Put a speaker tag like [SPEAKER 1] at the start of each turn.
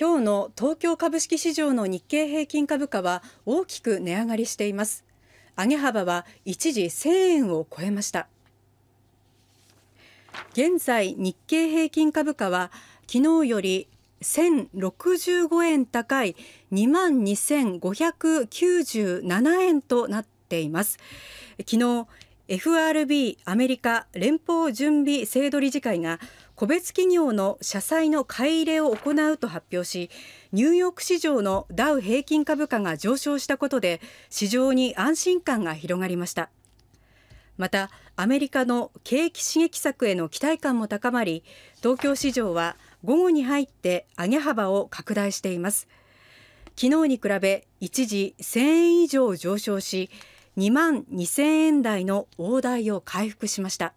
[SPEAKER 1] 今日の東京株式市場の日経平均株価は大きく値上がりしています上げ幅は一時1000円を超えました現在日経平均株価は昨日より1065円高い22,597円となっています昨日 FRB アメリカ連邦準備制度理事会が個別企業の社債の買い入れを行うと発表しニューヨーク市場のダウ平均株価が上昇したことで市場に安心感が広がりましたまたアメリカの景気刺激策への期待感も高まり東京市場は午後に入って上げ幅を拡大しています昨日に比べ一時1000円以上上昇し2万2000円台の大台を回復しました。